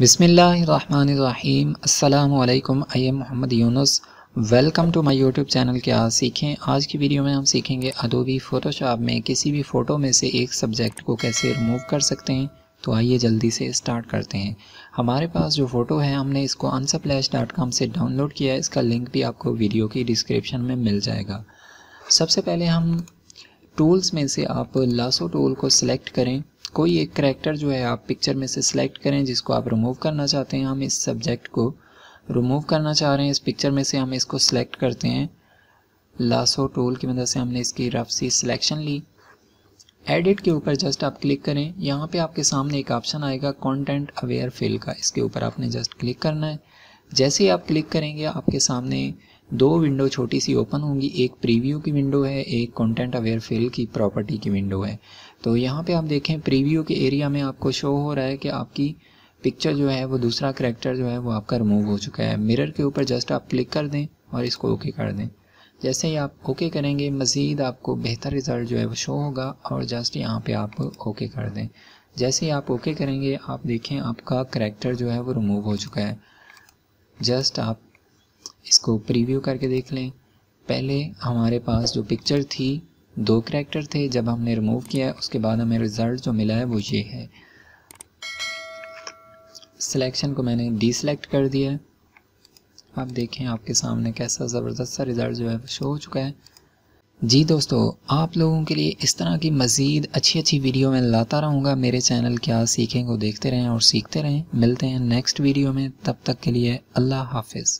बिसमीम् अल्लाम I am Mohammad Yunus welcome to my YouTube channel क्या सीखें आज की वीडियो में हम सीखेंगे अदोबी फ़ोटोशॉप में किसी भी फ़ोटो में से एक सब्जेक्ट को कैसे रिमूव कर सकते हैं तो आइए जल्दी से स्टार्ट करते हैं हमारे पास जो फ़ोटो है हमने इसको अनसप्लैश डॉट कॉम से डाउनलोड किया है इसका लिंक भी आपको वीडियो की डिस्क्रिप्शन में मिल जाएगा सबसे पहले हम टूल्स में से आप लासो टूल को सिलेक्ट करें कोई एक करेक्टर जो है आप पिक्चर में से सिलेक्ट करें जिसको आप रिमूव करना चाहते हैं हम इस सब्जेक्ट को रिमूव करना चाह रहे हैं इस पिक्चर में से हम इसको सिलेक्ट करते हैं लासो टूल की मदद से हमने इसकी रफ सी सिलेक्शन ली एडिट के ऊपर जस्ट आप क्लिक करें यहाँ पे आपके सामने एक ऑप्शन आएगा कंटेंट अवेयर फिल का इसके ऊपर आपने जस्ट क्लिक करना है जैसे ही आप क्लिक करेंगे आपके सामने दो विंडो छोटी सी ओपन होंगी एक प्रीव्यू की विंडो है एक कंटेंट अवेयर फिल की प्रॉपर्टी की विंडो है तो यहाँ पे आप देखें प्रीव्यू के एरिया में आपको शो हो रहा है कि आपकी पिक्चर जो है वो दूसरा करेक्टर जो है वो आपका रिमूव हो चुका है मिरर के ऊपर जस्ट आप क्लिक कर दें और इसको ओके कर दें जैसे ही आप ओके करेंगे मज़ीद आपको बेहतर रिज़ल्ट जो है वो शो होगा और जस्ट यहाँ पर आप ओके कर दें जैसे ही आप ओके करेंगे आप देखें आपका करेक्टर जो है वो रिमूव हो चुका है जस्ट आप इसको प्रीव्यू करके देख लें पहले हमारे पास जो पिक्चर थी दो करेक्टर थे जब हमने रिमूव किया उसके बाद हमें रिज़ल्ट जो मिला है वो ये है सिलेक्शन को मैंने डीसेलेक्ट कर दिया आप देखें आपके सामने कैसा ज़बरदस्त सा रिज़ल्ट जो है वो शो हो चुका है जी दोस्तों आप लोगों के लिए इस तरह की मज़ीद अच्छी अच्छी वीडियो मैं लाता रहूँगा मेरे चैनल क्या सीखें को देखते रहें और सीखते रहें मिलते हैं नेक्स्ट वीडियो में तब तक के लिए अल्लाह हाफिज़